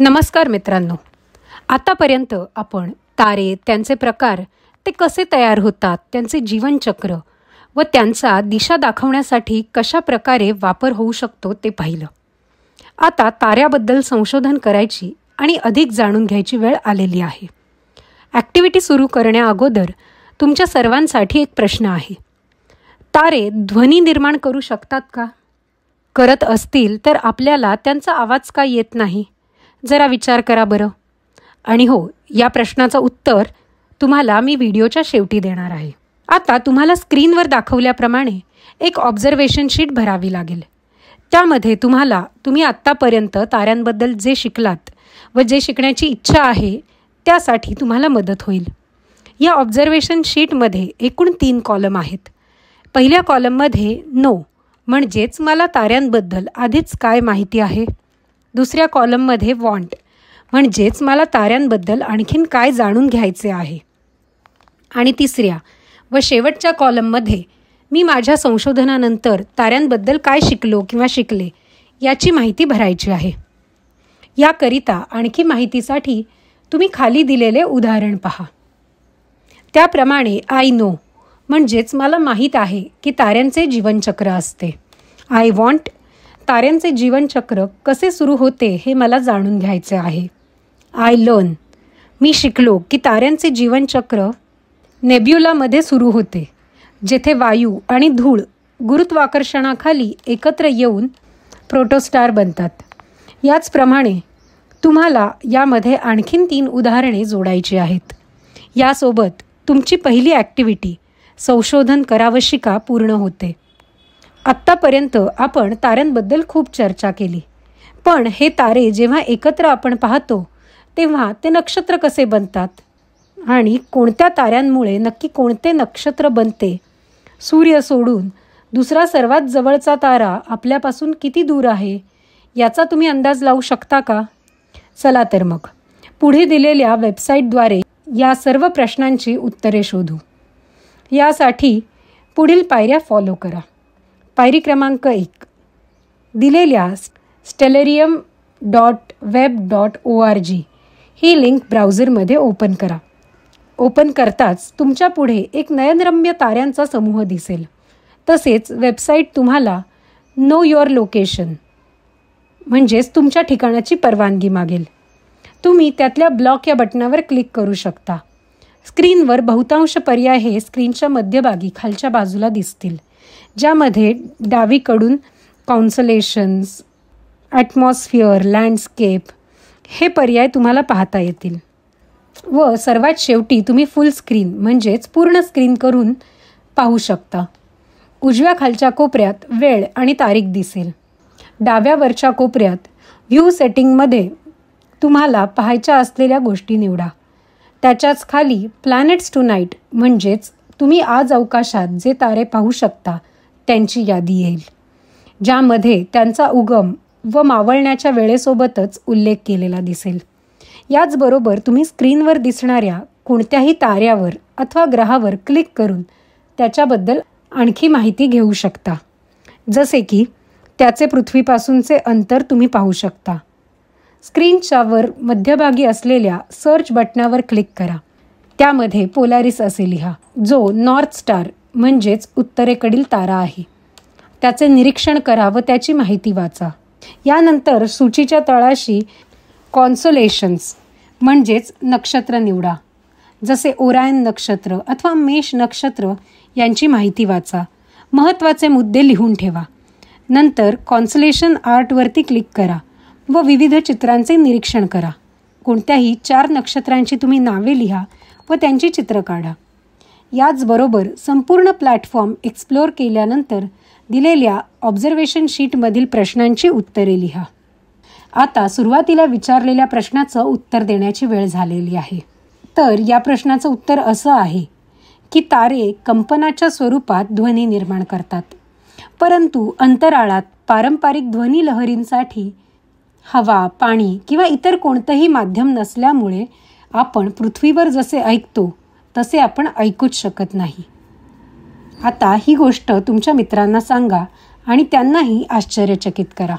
नमस्कार मित्रांनो आतापर्यंत आपण तारे त्यांचे प्रकार ते कसे तयार होतात त्यांचे जीवनचक्र व त्यांचा दिशा दाखवण्यासाठी कशा प्रकारे वापर होऊ शकतो ते पाहिलं आता ताऱ्याबद्दल संशोधन करायची आणि अधिक जाणून घ्यायची वेळ आलेली आहे ॲक्टिव्हिटी सुरू करण्याअगोदर तुमच्या सर्वांसाठी एक प्रश्न आहे तारे ध्वनी निर्माण करू शकतात का करत असतील तर आपल्याला त्यांचा आवाज का येत नाही जरा विचार करा बरं आणि हो या प्रश्नाचं उत्तर तुम्हाला मी व्हिडिओच्या शेवटी देणार आहे आता तुम्हाला स्क्रीनवर दाखवल्याप्रमाणे एक ऑब्झर्वेशन शीट भरावी लागेल त्यामध्ये तुम्हाला तुम्ही आत्तापर्यंत ताऱ्यांबद्दल जे शिकलात व जे शिकण्याची इच्छा आहे त्यासाठी तुम्हाला मदत होईल या ऑब्झर्वेशन शीटमध्ये एकूण तीन कॉलम आहेत पहिल्या कॉलममध्ये नो म्हणजेच मला ताऱ्यांबद्दल आधीच काय माहिती आहे दुसऱ्या कॉलममध्ये वॉन्ट म्हणजेच मला ताऱ्यांबद्दल आणखीन काय जाणून घ्यायचे आहे आणि तिसऱ्या व शेवटच्या कॉलममध्ये मी माझ्या संशोधनानंतर ताऱ्यांबद्दल काय शिकलो किंवा शिकले याची माहिती भरायची आहे याकरिता आणखी माहितीसाठी तुम्ही खाली दिलेले उदाहरण पहा त्याप्रमाणे आय नो म्हणजेच मला माहीत आहे की ताऱ्यांचे जीवनचक्र असते आय वॉन्ट ताऱ्यांचे जीवनचक्र कसे सुरू होते हे मला जाणून घ्यायचे आहे आय लर्न मी शिकलो की ताऱ्यांचे जीवनचक्र नेब्युलामध्ये सुरू होते जेथे वायू आणि धूळ गुरुत्वाकर्षणाखाली एकत्र येऊन प्रोटोस्टार बनतात याचप्रमाणे तुम्हाला यामध्ये आणखीन तीन उदाहरणे जोडायची आहेत यासोबत तुमची पहिली ॲक्टिव्हिटी संशोधन करावशिका पूर्ण होते आत्तापर्यंत आपण ताऱ्यांबद्दल खूप चर्चा केली पण हे तारे जेव्हा एकत्र आपण पाहतो तेव्हा ते नक्षत्र कसे बनतात आणि कोणत्या ताऱ्यांमुळे नक्की कोणते नक्षत्र बनते सूर्य सोडून दुसरा सर्वात जवळचा तारा आपल्यापासून किती दूर आहे याचा तुम्ही अंदाज लावू शकता का चला तर मग पुढे दिलेल्या वेबसाईटद्वारे या सर्व प्रश्नांची उत्तरे शोधू यासाठी पुढील पायऱ्या फॉलो करा पायरी क्रमांक एक दिलेल्या Stellarium dot web dot O R G ही लिंक ब्राउझरमध्ये ओपन करा ओपन करताच तुमच्या पुढे एक नयनरम्य ताऱ्यांचा समूह दिसेल तसेच वेबसाईट तुम्हाला नो युअर लोकेशन म्हणजेच तुमच्या ठिकाणाची परवानगी मागेल तुम्ही त्यातल्या ब्लॉक या बटणावर क्लिक करू शकता स्क्रीनवर बहुतांश पर्याय हे स्क्रीनच्या मध्यभागी खालच्या बाजूला दिसतील ज्यामध्ये डावीकडून कॉन्सलेशन्स ॲटमॉस्फिअर लँडस्केप हे पर्याय तुम्हाला पाहता येतील व सर्वात शेवटी तुम्ही फुल स्क्रीन म्हणजेच पूर्ण स्क्रीन करून पाहू शकता उजव्या खालच्या कोपऱ्यात वेळ आणि तारीख दिसेल डाव्यावरच्या कोपऱ्यात व्ह्यू सेटिंगमध्ये तुम्हाला पाहायच्या असलेल्या गोष्टी निवडा त्याच्याच खाली प्लॅनेट्स टू नाईट म्हणजेच तुम्ही आज अवकाशात जे तारे पाहू शकता त्यांची यादी येईल ज्यामध्ये त्यांचा उगम व मावळण्याच्या वेळेसोबतच उल्लेख केलेला दिसेल याचबरोबर तुम्ही स्क्रीनवर दिसणाऱ्या कोणत्याही ताऱ्यावर अथवा ग्रहावर क्लिक करून त्याच्याबद्दल आणखी माहिती घेऊ शकता जसे की त्याचे पृथ्वीपासूनचे अंतर तुम्ही पाहू शकता स्क्रीनच्या वर मध्यभागी असलेल्या सर्च बटणावर क्लिक करा त्यामध्ये पोलारिस असे लिहा जो नॉर्थ स्टार म्हणजेच उत्तरेकडील तारा आहे त्याचे निरीक्षण करा व त्याची माहिती वाचा यानंतर सूचीच्या तळाशी कॉन्सोलेशन्स म्हणजेच नक्षत्र निवडा जसे ओरायन नक्षत्र अथवा मेष नक्षत्र यांची माहिती वाचा महत्त्वाचे मुद्दे लिहून ठेवा नंतर कॉन्सलेशन आर्टवरती क्लिक करा व विविध चित्रांचे निरीक्षण करा कोणत्याही चार नक्षत्रांची तुम्ही नावे लिहा व त्यांची चित्र काढा याचबरोबर संपूर्ण प्लॅटफॉर्म एक्सप्लोअर केल्यानंतर दिलेल्या ऑब्झर्वेशन शीटमधील प्रश्नांची उत्तरे लिहा आता सुरुवातीला विचारलेल्या प्रश्नाचं उत्तर देण्याची वेळ झालेली आहे तर या प्रश्नाचं उत्तर असं आहे की तारे कंपनाच्या स्वरूपात ध्वनी निर्माण करतात परंतु अंतराळात पारंपरिक ध्वनी लहरींसाठी हवा पाणी किंवा इतर कोणतंही माध्यम नसल्यामुळे आपण पृथ्वीवर जसे ऐकतो तसे आपण ऐकूच शकत नाही आता ही गोष्ट तुमच्या मित्रांना सांगा आणि त्यांनाही आश्चर्यचकित करा